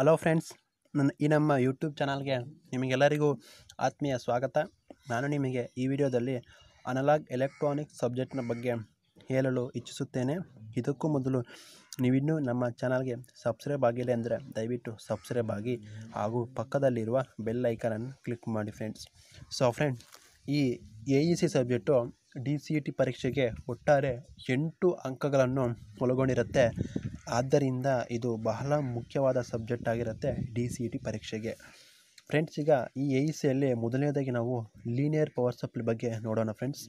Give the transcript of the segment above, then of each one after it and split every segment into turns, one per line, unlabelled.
hello friends ನನ್ನ ಈ ನಮ್ಮ ಯೂಟ್ಯೂಬ್ ಚಾನಲ್ಗೆ ನಿಮಗೆಲ್ಲರಿಗೂ ಆತ್ಮೀಯ ಸ್ವಾಗತ ನಾನು ನಿಮಗೆ ಈ ವಿಡಿಯೋದಲ್ಲಿ ಅನಲಾಗ್ ಎಲೆಕ್ಟ್ರಾನಿಕ್ ಸಬ್ಜೆಕ್ಟ್ನ ಬಗ್ಗೆ ಹೇಳಲು ಇಚ್ಛಿಸುತ್ತೇನೆ ಇದಕ್ಕೂ ಮೊದಲು ನೀವಿನ್ನೂ ನಮ್ಮ ಚಾನಲ್ಗೆ ಸಬ್ಸ್ಕ್ರೈಬ್ ಆಗಿಲ್ಲ ಅಂದರೆ ದಯವಿಟ್ಟು ಸಬ್ಸ್ಕ್ರೈಬ್ ಆಗಿ ಹಾಗೂ ಪಕ್ಕದಲ್ಲಿರುವ ಬೆಲ್ ಐಕನನ್ನು ಕ್ಲಿಕ್ ಮಾಡಿ ಫ್ರೆಂಡ್ಸ್ ಸೊ ಫ್ರೆಂಡ್ ಈ A E C subject D C E T ಪರೀಕ್ಷೆಗೆ ಒಟ್ಟಾರೆ ಎಂಟು ಅಂಕಗಳನ್ನು ಒಳಗೊಂಡಿರುತ್ತೆ ಆದ್ದರಿಂದ ಇದು ಬಹಳ ಮುಖ್ಯವಾದ ಸಬ್ಜೆಕ್ಟ್ ಆಗಿರುತ್ತೆ ಡಿ ಸಿ ಇ ಟಿ ಪರೀಕ್ಷೆಗೆ ಫ್ರೆಂಡ್ಸ್ ಈಗ ಈ ಎ ಇ ಸಿಯಲ್ಲಿ ಮೊದಲನೇದಾಗಿ ನಾವು ಲೀನಿಯರ್ ಪವರ್ ಸಪ್ಲೈ ಬಗ್ಗೆ ನೋಡೋಣ ಫ್ರೆಂಡ್ಸ್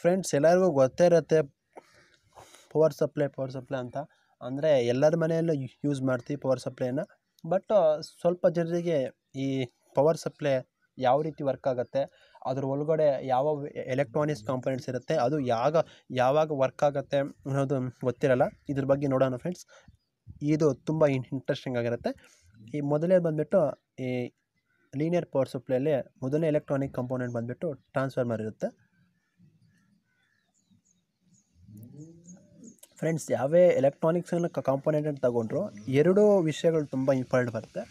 ಫ್ರೆಂಡ್ಸ್ ಎಲ್ಲರಿಗೂ ಗೊತ್ತೇ ಇರುತ್ತೆ ಪವರ್ ಸಪ್ಲೈ ಪವರ್ ಸಪ್ಲೈ ಅಂತ ಅಂದರೆ ಎಲ್ಲರ ಮನೆಯಲ್ಲೂ ಯೂಸ್ ಮಾಡ್ತೀವಿ ಪವರ್ ಸಪ್ಲೈನ ಬಟ್ ಸ್ವಲ್ಪ ಜನರಿಗೆ ಈ ಪವರ್ ಸಪ್ಲೈ ಯಾವ ರೀತಿ ವರ್ಕ್ ಆಗುತ್ತೆ ಅದ್ರ ಒಳಗಡೆ ಯಾವ ಎಲೆಕ್ಟ್ರಾನಿಕ್ಸ್ ಕಾಂಪೊನೆಂಟ್ಸ್ ಇರುತ್ತೆ ಅದು ಯಾವಾಗ ಯಾವಾಗ ವರ್ಕ್ ಆಗುತ್ತೆ ಅನ್ನೋದು ಗೊತ್ತಿರಲ್ಲ ಇದ್ರ ಬಗ್ಗೆ ನೋಡೋಣ ಫ್ರೆಂಡ್ಸ್ ಇದು ತುಂಬ ಇಂಟ್ರೆಸ್ಟಿಂಗ್ ಆಗಿರುತ್ತೆ ಈ ಮೊದಲೇ ಬಂದುಬಿಟ್ಟು ಈ ಲೀನಿಯರ್ ಪವರ್ ಸಪ್ಲೈಲಿ ಮೊದಲನೇ ಎಲೆಕ್ಟ್ರಾನಿಕ್ ಕಂಪೋನೆಂಟ್ ಬಂದುಬಿಟ್ಟು ಟ್ರಾನ್ಸ್ಫಾರ್ಮರ್ ಇರುತ್ತೆ ಫ್ರೆಂಡ್ಸ್ ಯಾವೇ ಎಲೆಕ್ಟ್ರಾನಿಕ್ಸನ್ನು ಕಾಂಪೊನೆಂಟನ್ನು ತಗೊಂಡ್ರು ಎರಡೂ ವಿಷಯಗಳು ತುಂಬ ಇಂಪಾರ್ಟೆಂಟ್ ಬರುತ್ತೆ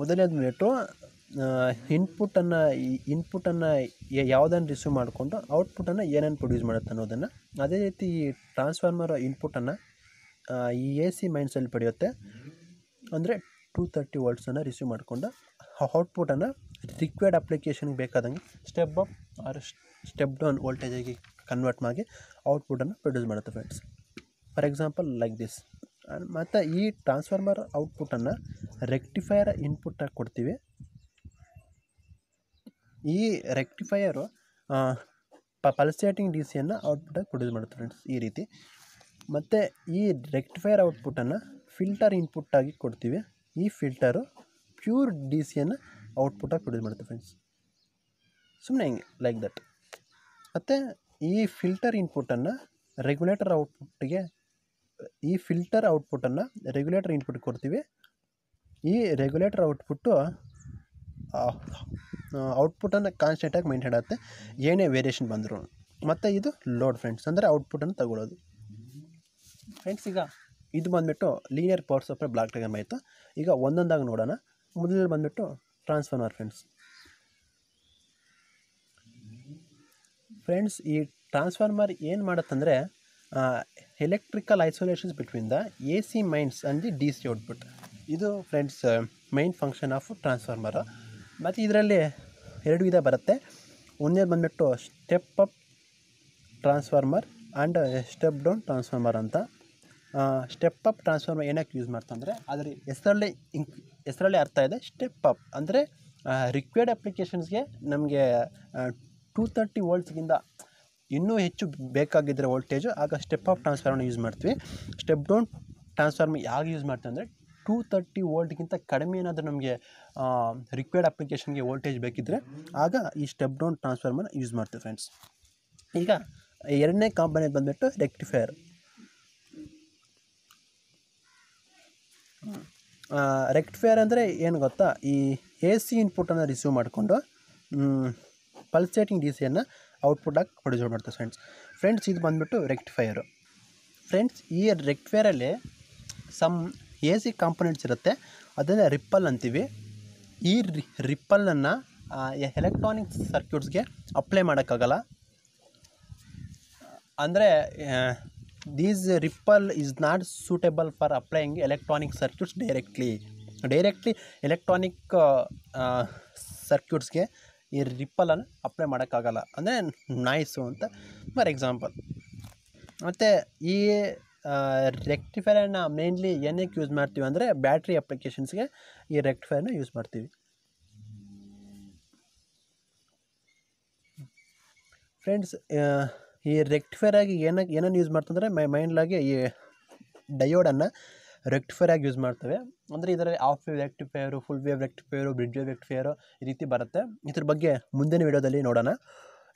ಮೊದಲನೇದು ಬಂದ್ಬಿಟ್ಟು ಇನ್ಪುಟನ್ನು ಇನ್ಪುಟನ್ನು ಯಾವುದನ್ನು ರಿಸೀವ್ ಮಾಡಿಕೊಂಡು ಔಟ್ಪುಟನ್ನು ಏನೇನು ಪ್ರೊಡ್ಯೂಸ್ ಮಾಡುತ್ತೆ ಅನ್ನೋದನ್ನು ಅದೇ ರೀತಿ ಈ ಟ್ರಾನ್ಸ್ಫಾರ್ಮರ್ ಇನ್ಪುಟನ್ನು ಈ ಎ ಸಿ ಮೈನ್ಸಲ್ಲಿ ಪಡೆಯುತ್ತೆ ಅಂದರೆ ಟೂ ತರ್ಟಿ ವರ್ಡ್ಸನ್ನು ರಿಸೀವ್ ಮಾಡಿಕೊಂಡು ಔಟ್ಪುಟನ್ನು ರಿಕ್ವೈರ್ಡ್ ಅಪ್ಲಿಕೇಶನ್ಗೆ ಬೇಕಾದಂಗೆ step up or step down ವೋಲ್ಟೇಜಾಗಿ ಕನ್ವರ್ಟ್ ಮಾಡಿ ಔಟ್ಪುಟನ್ನು ಪ್ರೊಡ್ಯೂಸ್ ಮಾಡುತ್ತೆ friends for example like this ಮತ್ತು ಈ ಟ್ರಾನ್ಸ್ಫಾರ್ಮರ್ ಔಟ್ಪುಟನ್ನು ರೆಕ್ಟಿಫೈಯರ್ ಇನ್ಪುಟ್ಟಾಗಿ ಕೊಡ್ತೀವಿ ಈ ರೆಕ್ಟಿಫೈಯರು ಪಲ್ಸೇಟಿಂಗ್ ಡಿ ಸಿಯನ್ನು ಔಟ್ಪುಟಾಗಿ ಪ್ರೊಡ್ಯೂಸ್ ಮಾಡುತ್ತೆ ಫ್ರೆಂಡ್ಸ್ ಈ ರೀತಿ ಮತ್ತು ಈ ರೆಕ್ಟಿಫೈಯರ್ ಔಟ್ಪುಟನ್ನು ಫಿಲ್ಟರ್ ಇನ್ಪುಟ್ಟಾಗಿ ಕೊಡ್ತೀವಿ ಈ ಫಿಲ್ಟರು ಪ್ಯೂರ್ ಡಿ ಸಿಯನ್ನು ಔಟ್ಪುಟಾಗಿ ಪ್ರೊಡ್ಯೂಸ್ ಮಾಡುತ್ತೆ ಫ್ರೆಂಡ್ಸ್ ಸುಮ್ಮನೆ ಹಿಂಗೆ ಲೈಕ್ ದಟ್ ಮತ್ತು ಈ ಫಿಲ್ಟರ್ ಇನ್ಪುಟನ್ನು ರೆಗ್ಯುಲೇಟರ್ ಔಟ್ಪುಟ್ಗೆ ಈ ಫಿಲ್ಟರ್ ಔಟ್ಪುಟನ್ನು ರೆಗ್ಯುಲೇಟರ್ ಇನ್ಪುಟ್ ಕೊಡ್ತೀವಿ ಈ ರೆಗ್ಯುಲೇಟರ್ ಔಟ್ಪುಟ್ಟು ಔಟ್ಪುಟನ್ನು ಕಾನ್ಸ್ಟೆಂಟಾಗಿ ಮೇಂಟೈನ್ ಆಗುತ್ತೆ ಏನೇ ವೇರಿಯೇಷನ್ ಬಂದರೂ ಮತ್ತು ಇದು ಲೋಡ್ ಫ್ರೆಂಡ್ಸ್ ಅಂದರೆ ಔಟ್ಪುಟನ್ನು ತಗೊಳ್ಳೋದು ಫ್ರೆಂಡ್ಸ್ ಈಗ ಇದು ಬಂದುಬಿಟ್ಟು linear power supply block diagram ಆಯಿತು ಈಗ ಒಂದೊಂದಾಗಿ ನೋಡೋಣ ಮೊದಲಲ್ಲಿ ಬಂದುಬಿಟ್ಟು ಟ್ರಾನ್ಸ್ಫಾರ್ಮರ್ ಫ್ರೆಂಡ್ಸ್ ಫ್ರೆಂಡ್ಸ್ ಈ ಟ್ರಾನ್ಸ್ಫಾರ್ಮರ್ ಏನು ಮಾಡುತ್ತಂದರೆ electrical isolations between the A C mains and the D C output ಇದು friends main function of transformer ಮತ್ತು ಇದರಲ್ಲಿ ಎರಡು ವಿಧ ಬರುತ್ತೆ ಒಂದೇದು ಬಂದ್ಬಿಟ್ಟು step up transformer and step down transformer ಅಂತ ಸ್ಟೆಪ್ ಅಪ್ ಟ್ರಾನ್ಸ್ಫಾರ್ಮರ್ ಏನಕ್ಕೆ ಯೂಸ್ ಮಾಡ್ತಂದರೆ ಅದರ ಹೆಸರಲ್ಲಿ ಇಂಕ್ ಹೆಸರಲ್ಲಿ ಅರ್ಥ ಇದೆ ಸ್ಟೆಪ್ ಅಪ್ ಅಂದರೆ ರಿಕ್ವೈರ್ಡ್ ಅಪ್ಲಿಕೇಶನ್ಸ್ಗೆ ನಮಗೆ ಟೂ ತರ್ಟಿ ವೋಲ್ಟ್ಸ್ಗಿಂತ ಇನ್ನೂ ಹೆಚ್ಚು ಬೇಕಾಗಿದ್ದರೆ ವೋಲ್ಟೇಜು ಆಗ ಸ್ಟೆಪ್ ಅಪ್ ಟ್ರಾನ್ಸ್ಫಾರ್ಮರ್ ಯೂಸ್ ಮಾಡ್ತೀವಿ ಸ್ಟೆಪ್ ಡೌನ್ ಟ್ರಾನ್ಸ್ಫಾರ್ಮರ್ ಯಾವಾಗ ಯೂಸ್ ಮಾಡ್ತೀವಿ ಅಂದರೆ ಟೂ ತರ್ಟಿ ವೋಲ್ಟ್ಗಿಂತ ಕಡಿಮೆ ಏನಾದರೂ ನಮಗೆ ರಿಕ್ವೈರ್ಡ್ ಅಪ್ಲಿಕೇಶನ್ಗೆ ವೋಲ್ಟೇಜ್ ಬೇಕಿದ್ದರೆ ಆಗ ಈ ಸ್ಟೆಪ್ ಡೌನ್ ಟ್ರಾನ್ಸ್ಫಾರ್ಮರ್ನ ಯೂಸ್ ಮಾಡ್ತೀವಿ ಫ್ರೆಂಡ್ಸ್ ಈಗ ಎರಡನೇ ಕಂಪನಿ ಬಂದುಬಿಟ್ಟು ರೆಕ್ಟಿಫೈಯರ್ ರೆಕ್ಟಿಫೈಯರ್ ಅಂದರೆ ಏನು ಗೊತ್ತಾ ಈ ಎ ಸಿ ಇನ್ಪುಟನ್ನು ರಿಸೀವ್ ಮಾಡಿಕೊಂಡು ಪಲ್ಸೇಟಿಂಗ್ ಡಿ ಸಿಯನ್ನು ಔಟ್ಪುಟಾಗಿ ಪ್ರೊಡ್ಯೂಸ್ ಮಾಡ್ತೀವಿ ಫ್ರೆಂಡ್ಸ್ ಫ್ರೆಂಡ್ಸ್ ಇದು ಬಂದುಬಿಟ್ಟು ರೆಕ್ಟಿಫೈಯರು ಫ್ರೆಂಡ್ಸ್ ಈ ರೆಕ್ಟಿಫೈಯರಲ್ಲಿ ಸಮ್ ಎ ಸಿ ಕಾಂಪೊನೆಂಟ್ಸ್ ಇರುತ್ತೆ ಅದನ್ನೇ ರಿಪ್ಪಲ್ ಅಂತೀವಿ ಈ ರಿಪ್ಪಲನ್ನು ಎಲೆಕ್ಟ್ರಾನಿಕ್ ಸರ್ಕ್ಯೂಟ್ಸ್ಗೆ ಅಪ್ಲೈ ಮಾಡೋಕ್ಕಾಗಲ್ಲ ಅಂದರೆ these ripple is not suitable for applying electronic circuits directly directly electronic ಸರ್ಕ್ಯೂಟ್ಸ್ಗೆ ಈ ರಿಪ್ಪಲನ್ನು ಅಪ್ಲೈ ಮಾಡೋಕ್ಕಾಗಲ್ಲ ಅಂದರೆ ನಾಯ್ಸು ಅಂತ ಫಾರ್ ಎಕ್ಸಾಂಪಲ್ ಮತ್ತು ಈ ರೆಕ್ಟಿಫೈರನ್ನ ಮೇನ್ಲಿ ಏನಕ್ಕೆ ಯೂಸ್ ಮಾಡ್ತೀವಿ ಅಂದರೆ ಬ್ಯಾಟ್ರಿ ಅಪ್ಲಿಕೇಶನ್ಸ್ಗೆ ಈ ರೆಕ್ಟಿಫೈರ್ನ ಯೂಸ್ ಮಾಡ್ತೀವಿ ಫ್ರೆಂಡ್ಸ್ ಈ ರೆಕ್ಟಿಫೈರ್ ಆಗಿ ಏನಕ್ಕೆ ಏನನ್ನು ಯೂಸ್ ಮಾಡ್ತಂದರೆ ಮೈ ಮೈಂಡ್ಲಾಗಿ ಈ ಡಯೋಡನ್ನು ರೆಕ್ಟಿಫೈರ್ ಆಗಿ ಯೂಸ್ ಮಾಡ್ತೇವೆ ಅಂದರೆ ಇದರಲ್ಲಿ half wave rectifier full wave rectifier bridge wave rectifier ಈ ರೀತಿ ಬರುತ್ತೆ ಇದ್ರ ಬಗ್ಗೆ ಮುಂದಿನ ವಿಡಿಯೋದಲ್ಲಿ ನೋಡೋಣ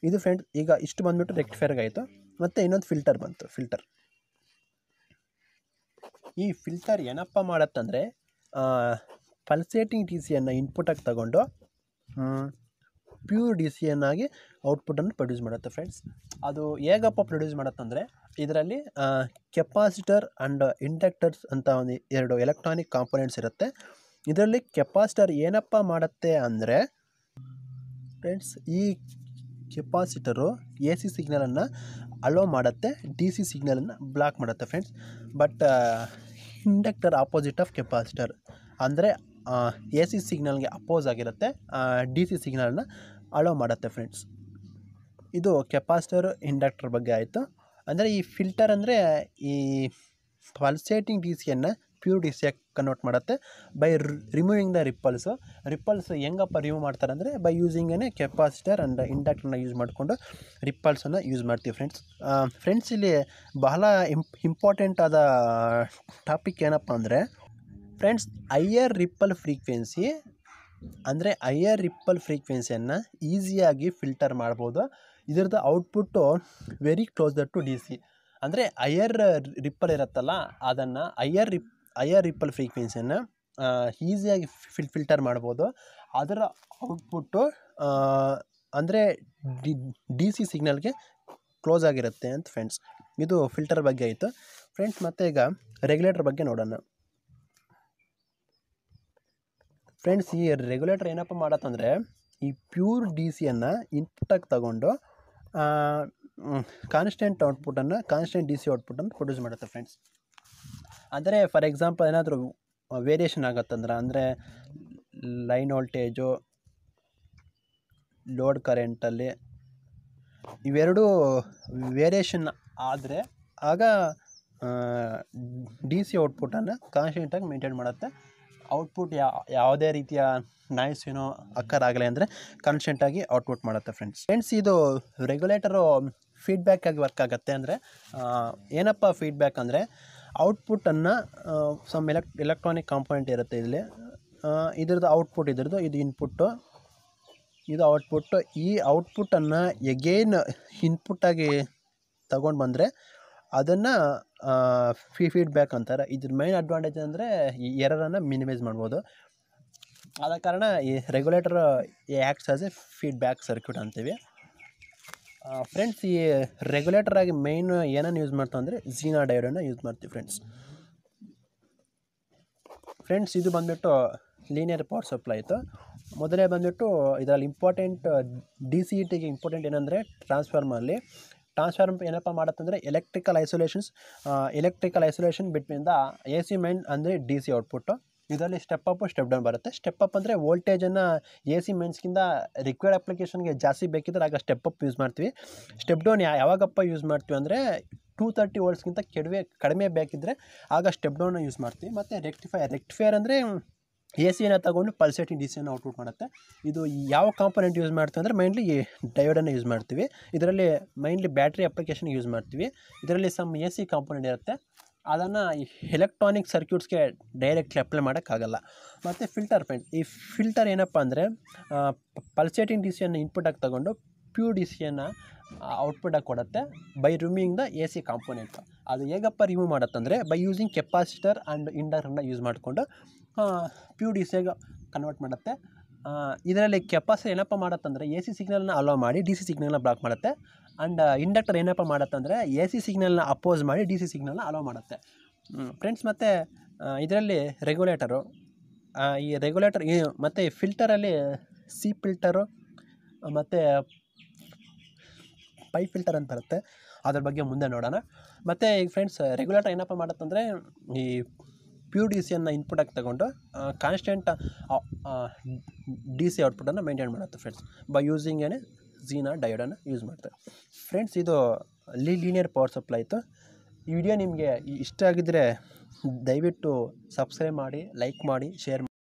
ಇದು ಫ್ರೆಂಡ್ಸ್ ಈಗ ಇಷ್ಟು ಬಂದುಬಿಟ್ಟು ರೆಕ್ಟಿಫೈರ್ಗಾಯಿತು ಮತ್ತು ಇನ್ನೊಂದು ಫಿಲ್ಟರ್ ಬಂತು ಫಿಲ್ಟರ್ ಈ ಫಿಲ್ಟರ್ ಏನಪ್ಪ ಮಾಡತ್ತಂದರೆ ಪಲ್ಸೇಟಿಂಗ್ ಡಿ ಸಿಯನ್ನು ಇನ್ಪುಟಾಗಿ ತಗೊಂಡು ಪ್ಯೂರ್ ಡಿ ಸಿ ಔಟ್ಪುಟನ್ನು ಪ್ರೊಡ್ಯೂಸ್ ಮಾಡುತ್ತೆ ಫ್ರೆಂಡ್ಸ್ ಅದು ಹೇಗಪ್ಪ ಪ್ರೊಡ್ಯೂಸ್ ಮಾಡತ್ತಂದರೆ ಇದರಲ್ಲಿ ಕೆಪಾಸಿಟರ್ ಆ್ಯಂಡ್ ಇಂಡಕ್ಟರ್ಸ್ ಅಂತ ಒಂದು ಎರಡು ಎಲೆಕ್ಟ್ರಾನಿಕ್ ಕಾಂಪೊನೆಂಟ್ಸ್ ಇರುತ್ತೆ ಇದರಲ್ಲಿ ಕೆಪಾಸಿಟರ್ ಏನಪ್ಪ ಮಾಡುತ್ತೆ ಅಂದರೆ ಫ್ರೆಂಡ್ಸ್ ಈ ಕೆಪಾಸಿಟರು ಎ ಸಿ ಸಿಗ್ನಲನ್ನು ಅಲೋ ಮಾಡುತ್ತೆ ಡಿ ಸಿ ಸಿಗ್ನಲನ್ನು ಬ್ಲಾಕ್ ಮಾಡುತ್ತೆ friends but inductor opposite of capacitor ಅಂದರೆ ಎ ಸಿ ಸಿಗ್ನಲ್ಗೆ ಅಪೋಸ್ ಆಗಿರುತ್ತೆ ಡಿ ಸಿ ಸಿಗ್ನಲ್ನ ಅಲೋ ಮಾಡುತ್ತೆ ಫ್ರೆಂಡ್ಸ್ ಇದು ಕೆಪಾಸಿಟರ್ ಇಂಡಕ್ಟರ್ ಬಗ್ಗೆ ಆಯಿತು ಅಂದರೆ ಈ ಫಿಲ್ಟರ್ ಅಂದರೆ ಈ ಪಲ್ಸೇಟಿಂಗ್ ಡಿ ಸಿಯನ್ನು ಪ್ಯೂರ್ ಡಿ ಸಿ ಕನ್ವರ್ಟ್ ಮಾಡುತ್ತೆ by removing the ripples ripples ಹೆಂಗಪ್ಪ ರಿಮೂವ್ ಮಾಡ್ತಾರೆ ಅಂದರೆ ಬೈ ಯೂಸಿಂಗೇ ಕೆಪಾಸಿಟರ್ ಆ್ಯಂಡ್ ಇಂಡಕ್ಟರ್ನ ಯೂಸ್ ಮಾಡಿಕೊಂಡು ರಿಪ್ಪಲ್ಸನ್ನು ಯೂಸ್ ಮಾಡ್ತೀವಿ ಫ್ರೆಂಡ್ಸ್ ಫ್ರೆಂಡ್ಸ್ ಇಲ್ಲಿ ಬಹಳ ಇಂಪ್ ಇಂಪಾರ್ಟೆಂಟ್ ಆದ ಟಾಪಿಕ್ ಏನಪ್ಪ ಅಂದರೆ ಫ್ರೆಂಡ್ಸ್ ಐಯರ್ ರಿಪ್ಪಲ್ ಫ್ರೀಕ್ವೆನ್ಸಿ ಅಂದರೆ ಐಯರ್ ರಿಪ್ಪಲ್ ಫ್ರೀಕ್ವೆನ್ಸಿಯನ್ನು ಈಸಿಯಾಗಿ ಫಿಲ್ಟರ್ ಮಾಡ್ಬೋದು ಇದರದ್ದು output very close to D C ಅಂದರೆ ಐಯರ್ ರಿಪ್ಪಲ್ ಇರುತ್ತಲ್ಲ ಅದನ್ನು ಐಯರ್ ರಿಪ್ ಹೈಯರ್ ರಿಪಲ್ ಫ್ರೀಕ್ವೆನ್ಸಿಯನ್ನು ಈಸಿಯಾಗಿ ಫಿಲ್ ಫಿಲ್ಟರ್ ಮಾಡ್ಬೋದು ಅದರ ಔಟ್ಪುಟ್ಟು ಅಂದರೆ ಡಿ ಡಿ ಸಿ ಸಿಗ್ನಲ್ಗೆ ಕ್ಲೋಸ್ ಆಗಿರುತ್ತೆ ಅಂತ ಫ್ರೆಂಡ್ಸ್ ಇದು ಫಿಲ್ಟರ್ ಬಗ್ಗೆ ಆಯಿತು ಫ್ರೆಂಡ್ಸ್ ಮತ್ತೆ ಈಗ ರೆಗ್ಯುಲೇಟರ್ ಬಗ್ಗೆ ನೋಡೋಣ ಫ್ರೆಂಡ್ಸ್ ಈ ರೆಗ್ಯುಲೇಟರ್ ಏನಪ್ಪ ಮಾಡತ್ತಂದರೆ ಈ ಪ್ಯೂರ್ ಡಿ ಸಿಯನ್ನು ಇನ್ಪುಟಾಗಿ ತಗೊಂಡು ಕಾನ್ಸ್ಟೆಂಟ್ ಔಟ್ಪುಟನ್ನು ಕಾನ್ಸ್ಟೆಂಟ್ ಡಿ ಸಿ ಔಟ್ಪುಟನ್ನು ಪ್ರೊಡ್ಯೂಸ್ ಮಾಡುತ್ತೆ ಫ್ರೆಂಡ್ಸ್ ಆದರೆ ಫಾರ್ ಎಕ್ಸಾಂಪಲ್ ಏನಾದರೂ ವೇರಿಯೇಷನ್ ಆಗತ್ತಂದ್ರೆ ಅಂದರೆ ಲೈನ್ ವೋಲ್ಟೇಜು ಲೋಡ್ ಕರೆಂಟಲ್ಲಿ ಇವೆರಡೂ ವೇರಿಯೇಷನ್ ಆದರೆ ಆಗ ಡಿ ಸಿ ಔಟ್ಪುಟನ್ನು ಕಾನ್ಸ್ಟೆಂಟಾಗಿ ಮೇಂಟೈನ್ ಮಾಡುತ್ತೆ ಔಟ್ಪುಟ್ ಯಾ ಯಾವುದೇ ರೀತಿಯ ನಾಯ್ಸ್ ಏನೋ ಅಕ್ಕರ್ ಆಗಲಿ ಅಂದರೆ ಕಾನ್ಸ್ಟೆಂಟಾಗಿ ಔಟ್ಪುಟ್ ಮಾಡುತ್ತೆ ಫ್ರೆಂಡ್ಸ್ ಫ್ರೆಂಡ್ಸ್ ಇದು ರೆಗ್ಯುಲೇಟರು ಫೀಡ್ಬ್ಯಾಕಾಗಿ ವರ್ಕ್ ಆಗುತ್ತೆ ಅಂದರೆ ಏನಪ್ಪ ಫೀಡ್ಬ್ಯಾಕ್ ಅಂದರೆ ಔಟ್ಪುಟ್ಟನ್ನು ಸಮ್ ಎಲೆಕ್ ಎಲೆಕ್ಟ್ರಾನಿಕ್ ಕಾಂಪೋನೆಂಟ್ ಇರುತ್ತೆ ಇಲ್ಲಿ ಇದ್ರದ್ದು ಔಟ್ಪುಟ್ ಇದ್ರದ್ದು ಇದು ಇನ್ಪುಟ್ಟು ಇದು ಔಟ್ಪುಟ್ಟು ಈ ಔಟ್ಪುಟ್ಟನ್ನು ಎಗೇನ್ ಇನ್ಪುಟ್ಟಾಗಿ ತಗೊಂಡು ಬಂದರೆ ಅದನ್ನು ಫೀ ಫೀಡ್ಬ್ಯಾಕ್ ಅಂತಾರೆ ಇದ್ರ ಮೈನ್ ಅಡ್ವಾಂಟೇಜ್ ಅಂದರೆ ಈ ಎರರನ್ನು ಮಿನಿಮೈಸ್ ಮಾಡ್ಬೋದು ಆದ ಕಾರಣ ಈ regulator acts as a feedback circuit ಅಂತೀವಿ ಫ್ರೆಂಡ್ಸ್ ಈ ರೆಗ್ಯುಲೇಟರ್ ಆಗಿ ಮೇಯ್ನ್ ಏನನ್ನು ಯೂಸ್ ಮಾಡ್ತಾ ಅಂದರೆ ಝೀನಾ ಡೈರೋನ ಯೂಸ್ ಮಾಡ್ತೀವಿ ಫ್ರೆಂಡ್ಸ್ ಫ್ರೆಂಡ್ಸ್ ಇದು ಬಂದ್ಬಿಟ್ಟು ಲೀನಿಯರ್ ಪವರ್ ಸಪ್ಲೈ ಇತ್ತು ಮೊದಲೇ ಬಂದ್ಬಿಟ್ಟು ಇದರಲ್ಲಿ ಇಂಪಾರ್ಟೆಂಟ್ ಡಿ ಸಿ ಇ ಟಿಗೆ ಇಂಪಾರ್ಟೆಂಟ್ ಏನಂದರೆ ಟ್ರಾನ್ಸ್ಫಾರ್ಮರ್ಲಿ ಟ್ರಾನ್ಸ್ಫಾರ್ಮ್ ಏನಪ್ಪ ಮಾಡುತ್ತಂದರೆ electrical isolations electrical isolation between A C main ಅಂದರೆ ಡಿ ಸಿ ಔಟ್ಪುಟ್ಟು ಇದರಲ್ಲಿ ಸ್ಟೆಪ್ ಅಪ್ ಸ್ಟೆಪ್ ಡೌನ್ ಬರುತ್ತೆ ಸ್ಟೆಪ್ ಅಪ್ ಅಂದರೆ ವೋಲ್ಟೇಜನ್ನು ಎ ಸಿ ಮೆನ್ಸ್ಗಿಂತ ರಿಕ್ವೈರ್ಡ್ ಅಪ್ಲಿಕೇಶನ್ಗೆ ಜಾಸ್ತಿ ಬೇಕಿದ್ರೆ ಆಗ ಸ್ಟೆಪ್ ಅಪ್ ಯೂಸ್ ಮಾಡ್ತೀವಿ ಸ್ಟೆಪ್ ಡೌನ್ ಯಾವಾಗಪ್ಪ ಯೂಸ್ ಮಾಡ್ತೀವಿ ಅಂದರೆ ಟೂ ತರ್ಟಿ ವೋಲ್ಟ್ಸ್ಗಿಂತ ಕೆಡವೆ ಕಡಿಮೆ ಬೇಕಿದ್ದರೆ ಆಗ ಸ್ಟೆಪ್ ಡೌನ್ನ ಯೂಸ್ ಮಾಡ್ತೀವಿ ಮತ್ತು ರೆಕ್ಟಿಫೈಯರ್ ರೆಕ್ಟಿಫೈಯರ್ ಅಂದರೆ ಎ ತಗೊಂಡು ಪಲ್ಸೇಟಿಂಗ್ ಡಿ ಸಿಯನ್ನು ಔಟ್ಪುಟ್ ಮಾಡುತ್ತೆ ಇದು ಯಾವ ಕಾಂಪೊನೆಂಟ್ ಯೂಸ್ ಮಾಡ್ತೀವಿ ಅಂದರೆ ಮೈನ್ಲಿ ಡಯೋಡನ್ನು ಯೂಸ್ ಮಾಡ್ತೀವಿ ಇದರಲ್ಲಿ ಮೈನ್ಲಿ ಬ್ಯಾಟ್ರಿ ಅಪ್ಲಿಕೇಶನ್ ಯೂಸ್ ಮಾಡ್ತೀವಿ ಇದರಲ್ಲಿ ಸಮ್ ಎ ಸಿ ಕಾಂಪೊನೆಂಟ್ ಇರುತ್ತೆ ಅದನ್ನು ಎಲೆಕ್ಟ್ರಾನಿಕ್ ಸರ್ಕ್ಯೂಟ್ಸ್ಗೆ ಡೈರೆಕ್ಟ್ಲಿ ಅಪ್ಲೈ ಮಾಡೋಕ್ಕಾಗಲ್ಲ ಮತ್ತು ಫಿಲ್ಟರ್ ಪೆಂಟ್ ಈ ಫಿಲ್ಟರ್ ಏನಪ್ಪ ಅಂದರೆ ಪಲ್ಸೇಟಿಂಗ್ ಡಿ ಸಿಯನ್ನು ಇನ್ಪುಟಾಗಿ ತೊಗೊಂಡು ಪ್ಯೂ ಡಿ ಸಿಯನ್ನು ಔಟ್ಪುಟಾಗಿ ಕೊಡುತ್ತೆ by removing the A C component ಅದು ಹೇಗಪ್ಪ ರಿಮೂವ್ ಮಾಡುತ್ತಂದರೆ ಬೈ ಯೂಸಿಂಗ್ ಕೆಪಾಸಿಟರ್ ಆ್ಯಂಡ್ ಇಂಡಕ್ಟರನ್ನ ಯೂಸ್ ಮಾಡಿಕೊಂಡು ಪ್ಯೂ ಡಿ ಸಿಯಾಗಿ ಕನ್ವರ್ಟ್ ಮಾಡುತ್ತೆ ಇದರಲ್ಲಿ ಕೆಪಾಸಿಟಿ ಏನಪ್ಪ ಮಾಡತ್ತಂದರೆ ಎ ಸಿ ಸಿಗ್ನಲ್ನ ಅಲೋ ಮಾಡಿ ಡಿ ಸಿ ಸಿಗ್ನಲ್ನ ಬ್ಲಾಕ್ ಮಾಡುತ್ತೆ ಆ್ಯಂಡ್ ಇಂಡಕ್ಟರ್ ಏನಪ್ಪ ಮಾಡತ್ತಂದರೆ ಎ ಸಿ ಸಿಗ್ನಲ್ನ ಅಪೋಸ್ ಮಾಡಿ ಡಿ ಸಿ ಸಿಗ್ನಲ್ನ ಅಲೋ ಮಾಡುತ್ತೆ ಫ್ರೆಂಡ್ಸ್ ಮತ್ತು ಇದರಲ್ಲಿ ರೆಗ್ಯುಲೇಟರು ಈ ರೆಗ್ಯುಲೇಟರ್ ಮತ್ತು ಈ ಫಿಲ್ಟರಲ್ಲಿ ಸಿ ಫಿಲ್ಟರು ಮತ್ತು ಪೈಪ್ ಫಿಲ್ಟರ್ ಅಂತ ಬರುತ್ತೆ ಅದ್ರ ಬಗ್ಗೆ ಮುಂದೆ ನೋಡೋಣ ಮತ್ತು ಈಗ ಫ್ರೆಂಡ್ಸ್ ರೆಗ್ಯುಲೇಟರ್ ಏನಪ್ಪ ಮಾಡುತ್ತಂದರೆ ಈ ಪ್ಯೂರ್ ಡಿ ಸಿಯನ್ನು ಇನ್ಪುಟಾಗಿ ತಗೊಂಡು ಕಾನ್ಸ್ಟೆಂಟ್ ಡಿ ಸಿ ಔಟ್ಪುಟನ್ನು ಮೇಂಟೈನ್ ಮಾಡುತ್ತೆ ಫ್ರೆಂಡ್ಸ್ ಬೈ ಯೂಸಿಂಗ್ ಏನೇ ಝೀನಾ ಡಯೋಡನ್ನು ಯೂಸ್ ಮಾಡ್ತಾರೆ ಫ್ರೆಂಡ್ಸ್ ಇದು ಲೀ ಲೀನಿಯರ್ ಪವರ್ ಸಪ್ಲೈ ಇತ್ತು ಈ ವಿಡಿಯೋ ನಿಮಗೆ ಇಷ್ಟ ಆಗಿದ್ದರೆ ದಯವಿಟ್ಟು ಸಬ್ಸ್ಕ್ರೈಬ್ ಮಾಡಿ ಲೈಕ್ ಮಾಡಿ ಶೇರ್ ಮಾಡಿ